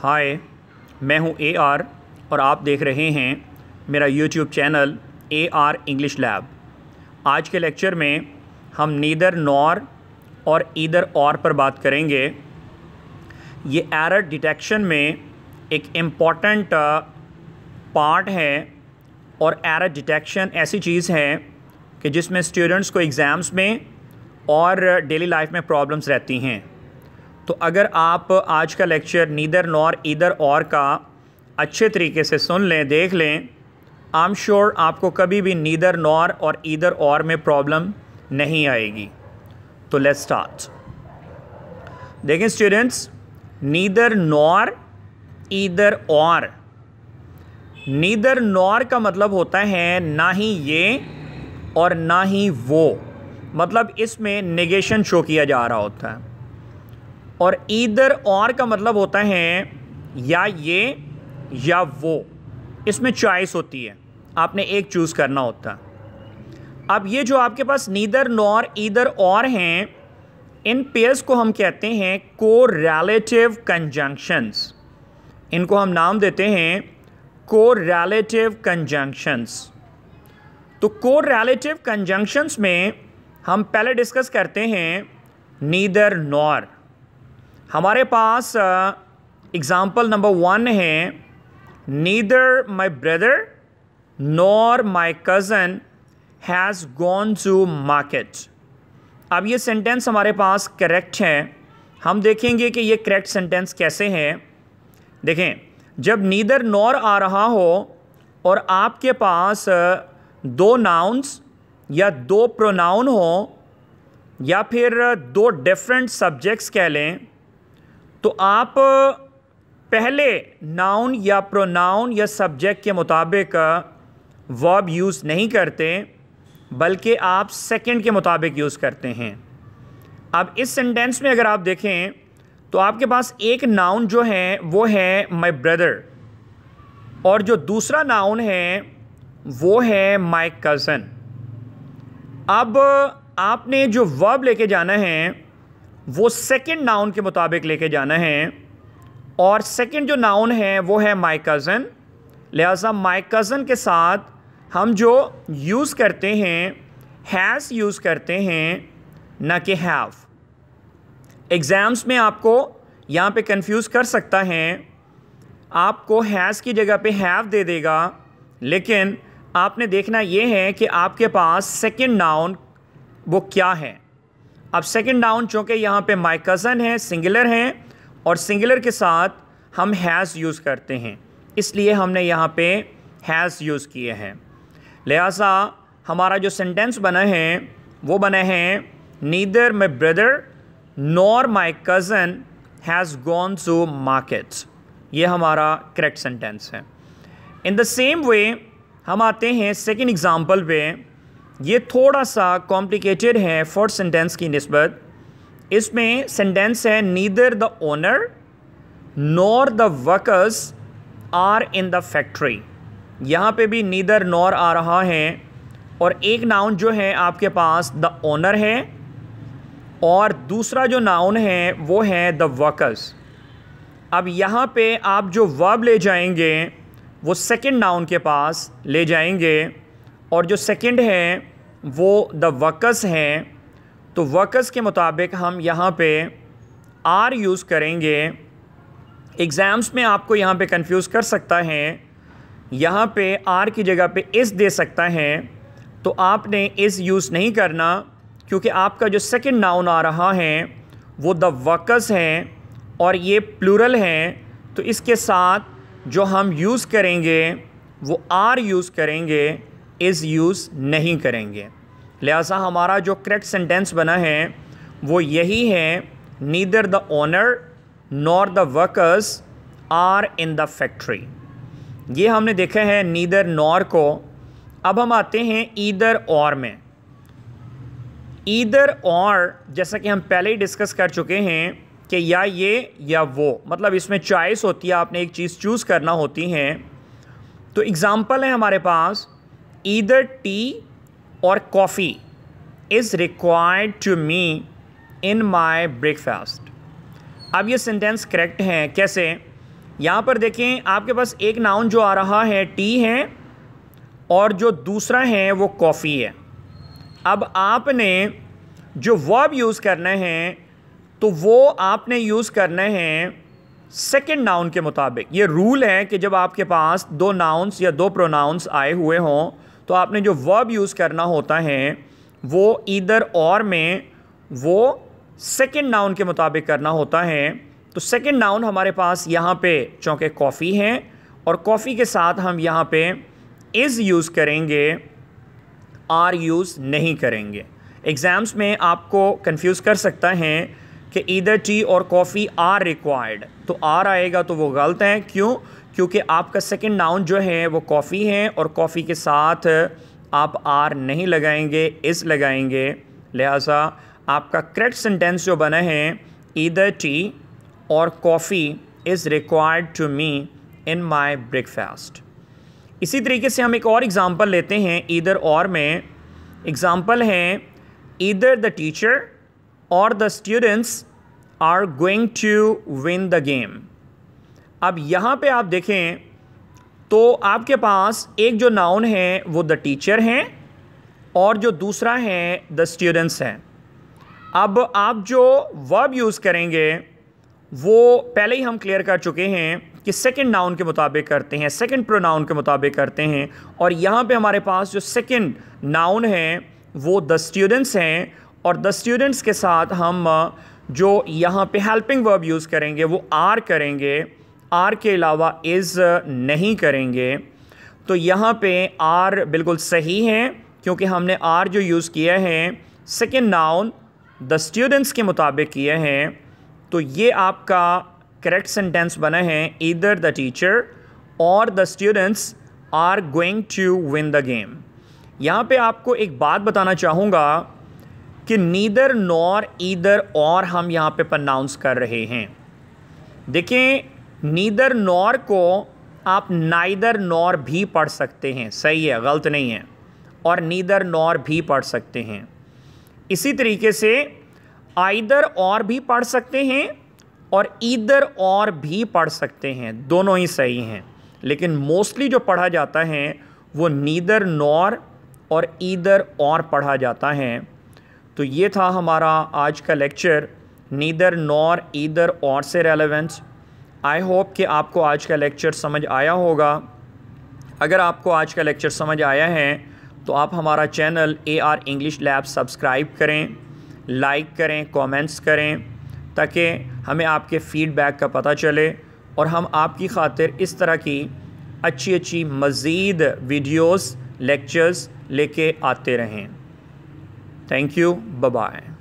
हाय मैं हूं A R और आप देख रहे हैं मेरा YouTube channel A R English lab आज के लेक्चर में हम नीदर नॉर और ईदर और पर बात करेंगे ये एरर डिटेक्शन में एक इम्पॉर्टेंट पार्ट uh, है और एरर डिटेक्शन ऐसी चीज़ है कि जिसमें स्टूडेंट्स को एग्ज़ाम्स में और डेली लाइफ में प्रॉब्लम्स रहती हैं तो अगर आप आज का लेक्चर नीदर नॉर इधर और का अच्छे तरीके से सुन लें देख लें आम एम श्योर आपको कभी भी नीदर नॉर और इधर और में प्रॉब्लम नहीं आएगी तो लेट्स स्टार्ट देखें स्टूडेंट्स नीदर नॉर ईदर और नीदर नॉर का मतलब होता है ना ही ये और ना ही वो मतलब इसमें नेगेशन शो किया जा रहा होता है और ईदर और का मतलब होता है या ये या वो इसमें चॉइस होती है आपने एक चूज़ करना होता अब ये जो आपके पास नीदर नॉर ईदर और हैं इन पेयर्स को हम कहते हैं को रेलेटिव कंजंक्शंस इनको हम नाम देते हैं को रेलेटिव कंजंक्शंस तो को रेलेटिव कंजंक्शंस में हम पहले डिस्कस करते हैं नीदर नॉर हमारे पास एग्ज़ाम्पल नंबर वन है neither my brother nor my cousin has gone to market अब ये सेंटेंस हमारे पास करेक्ट है हम देखेंगे कि ये करेक्ट सेंटेंस कैसे हैं देखें जब नीदर नॉर आ रहा हो और आपके पास दो नाउन्स या दो प्रोनाउन हो या फिर दो डिफरेंट सब्जेक्ट्स कह लें तो आप पहले नाउन या प्रोनाउन या सब्जेक्ट के मुताबिक वर्ब यूज़ नहीं करते बल्कि आप सेकंड के मुताबिक यूज़ करते हैं अब इस सेंटेंस में अगर आप देखें तो आपके पास एक नाउन जो है वो है माय ब्रदर और जो दूसरा नाउन है वो है माय कज़न अब आपने जो वर्ब लेके जाना है वो सेकेंड नाउन के मुताबिक लेके जाना है और सेकेंड जो नाउन है वो है माई कज़न लिहाजा माई कज़न के साथ हम जो यूज़ करते हैं हैज़ यूज़ करते हैं ना कि हैव एग्ज़ाम्स में आपको यहाँ पे कंफ्यूज कर सकता है आपको हैज़ की जगह पे हैव दे देगा लेकिन आपने देखना ये है कि आपके पास सेकंड नाउन वो क्या है अब सेकेंड डाउन चूँकि यहाँ पे माई कज़न है सिंगुलर हैं और सिंगुलर के साथ हम हैज़ यूज़ करते हैं इसलिए हमने यहाँ पे हैज़ यूज़ किए हैं लिहाजा हमारा जो सेंटेंस बना है वो बना है neither my brother nor my cousin has gone to market ये हमारा करेक्ट सेंटेंस है इन द सेम वे हम आते हैं सेकेंड एग्ज़ाम्पल पर ये थोड़ा सा कॉम्प्लिकेटेड है फोर्थ सेंटेंस की नस्बत इसमें सेंटेंस है neither the owner nor the workers are in the factory यहाँ पे भी नीदर नॉर आ रहा है और एक नाउन जो है आपके पास द ओनर है और दूसरा जो नाउन है वो है द वर्कर्स अब यहाँ पे आप जो वर्ब ले जाएंगे वो सेकंड नाउन के पास ले जाएंगे और जो सेकंड है वो द वकस हैं तो वकस के मुताबिक हम यहाँ पे आर यूज़ करेंगे एग्ज़ाम्स में आपको यहाँ पे कंफ्यूज कर सकता है यहाँ पे आर की जगह पे इस दे सकता है तो आपने इस यूज़ नहीं करना क्योंकि आपका जो सेकंड नाउन आ रहा है वो द वकस हैं और ये प्लूरल हैं तो इसके साथ जो हम यूज़ करेंगे वो आर यूज़ करेंगे इज़ यूज़ नहीं करेंगे लिहाजा हमारा जो करेक्ट सेंटेंस बना है वो यही है neither the owner nor the workers are in the factory ये हमने देखा है नीदर नॉर को अब हम आते हैं ईदर और में ईदर और जैसा कि हम पहले ही डिस्कस कर चुके हैं कि या ये या वो मतलब इसमें चॉइस होती है आपने एक चीज़ चूज़ करना होती है तो एग्ज़ाम्पल है हमारे पास either tea or coffee is required to me in my breakfast. अब ये सेंटेंस करेक्ट हैं कैसे यहाँ पर देखें आपके पास एक नाउन जो आ रहा है टी है और जो दूसरा है वो कॉफ़ी है अब आपने जो वर्ब यूज़ करना है तो वो आपने यूज़ करना है सेकेंड नाउन के मुताबिक ये रूल है कि जब आपके पास दो नाउन्स या दो प्रोनाउंस आए हुए हों तो आपने जो वर्ब यूज़ करना होता है वो इधर और में वो सेकेंड नाउन के मुताबिक करना होता है तो सेकेंड नाउन हमारे पास यहाँ पे चूँकि कॉफ़ी है और कॉफ़ी के साथ हम यहाँ पे इज़ यूज़ करेंगे आर यूज़ नहीं करेंगे एग्ज़ाम्स में आपको कंफ्यूज कर सकता है कि इधर टी और कॉफ़ी आर रिक्वायर्ड तो आर आएगा तो वो गलत है क्यों क्योंकि आपका सेकंड नाउन जो है वो कॉफ़ी है और कॉफ़ी के साथ आप आर नहीं लगाएंगे इस लगाएंगे लिहाजा आपका करेक्ट सेंटेंस जो बना है ईदर टी और coffee is required to me in my breakfast इसी तरीके से हम एक और एग्ज़ाम्पल लेते हैं ईदर और में एग्ज़ाम्पल है either the teacher or the students are going to win the game अब यहाँ पे आप देखें तो आपके पास एक जो नाउन है वो द टीचर हैं और जो दूसरा है द स्टूडेंट्स हैं अब आप जो वर्ब यूज़ करेंगे वो पहले ही हम क्लियर कर चुके हैं कि सेकंड नाउन के मुताबिक करते हैं सेकंड प्रोनाउन के मुताबिक करते हैं और यहाँ पे हमारे पास जो सेकंड नाउन है वो द स्टूडेंट्स हैं और द स्टूडेंट्स के साथ हम जो यहाँ पे हेल्पिंग वर्ब यूज़ करेंगे वो आर करेंगे आर के अलावा इज़ नहीं करेंगे तो यहाँ पे आर बिल्कुल सही है क्योंकि हमने आर जो यूज़ किया है सेकेंड नाउन द स्टूडेंट्स के मुताबिक किए हैं तो ये आपका करेक्ट सेंटेंस बना है either the teacher or the students are going to win the game यहाँ पे आपको एक बात बताना चाहूँगा कि नीदर नॉर ईदर और हम यहाँ पे प्रनाउंस कर रहे हैं देखें नीदर नॉर को आप नाइदर नॉर भी पढ़ सकते हैं सही है गलत नहीं है और नीदर नॉर भी पढ़ सकते हैं इसी तरीके से आइदर और भी पढ़ सकते हैं और ईदर और भी पढ़ सकते हैं दोनों ही सही हैं लेकिन मोस्टली जो पढ़ा जाता है वो नीदर नॉर और ईदर और पढ़ा जाता है तो ये था हमारा आज का लेक्चर नीदर नॉर ईदर और से रेलेवेंस आई होप कि आपको आज का लेक्चर समझ आया होगा अगर आपको आज का लेक्चर समझ आया है तो आप हमारा channel A R English lab subscribe करें लाइक करें कमेंट्स करें ताकि हमें आपके फ़ीडबैक का पता चले और हम आपकी खातिर इस तरह की अच्छी अच्छी मज़ीद वीडियोस लेक्चर्स लेके आते रहें Thank you. Bye bye.